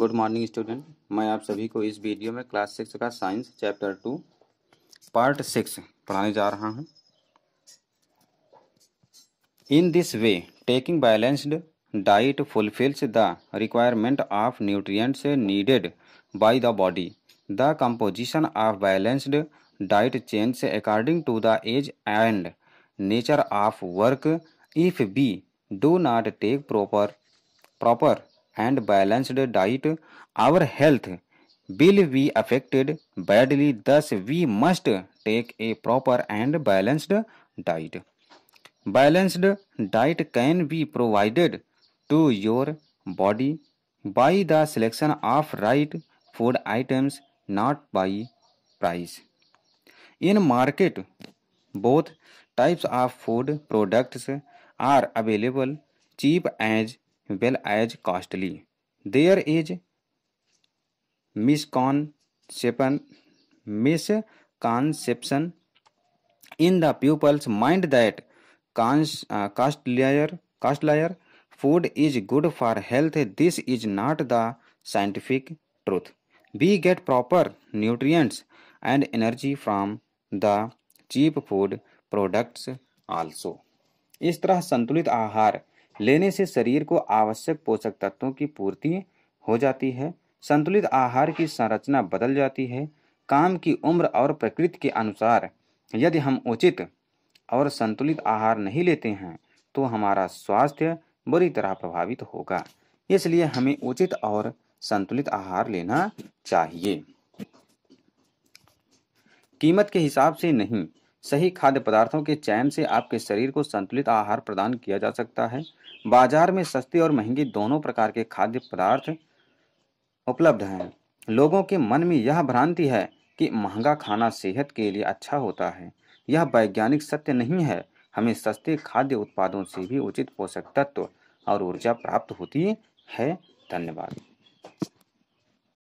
Good morning student मैं आप सभी को इस वीडियो में क्लास सिक्स का science chapter two part six पढ़ाने जा रहा हूँ in this way taking balanced diet fulfils the requirement of nutrients needed by the body the composition of balanced diet change according to the age and nature of work if we do not take proper proper and balanced diet, our health will be affected badly. Thus, we must take a proper and balanced diet. Balanced diet can be provided to your body by the selection of right food items, not by price. In market, both types of food products are available cheap as well as costly there is misconception misconception in the people's mind that costlier costlier food is good for health this is not the scientific truth we get proper nutrients and energy from the cheap food products also इस तरह संतुलित आहार लेने से शरीर को आवश्यक पोषक तत्वों की पूर्ति हो जाती है संतुलित आहार की संरचना बदल जाती है काम की उम्र और प्रकृति के अनुसार यदि हम उचित और संतुलित आहार नहीं लेते हैं तो हमारा स्वास्थ्य बुरी तरह प्रभावित होगा इसलिए हमें उचित और संतुलित आहार लेना चाहिए कीमत के हिसाब से नहीं सही खाद्य पदार्थों के चयन से आपके शरीर को संतुलित आहार प्रदान किया जा सकता है बाजार में सस्ती और महंगी दोनों प्रकार के खाद्य पदार्थ उपलब्ध हैं लोगों के मन में यह भ्रांति है कि महंगा खाना सेहत के लिए अच्छा होता है यह वैज्ञानिक सत्य नहीं है हमें सस्ते खाद्य उत्पादों से भी उचित पोषक तत्व और ऊर्जा प्राप्त होती है धन्यवाद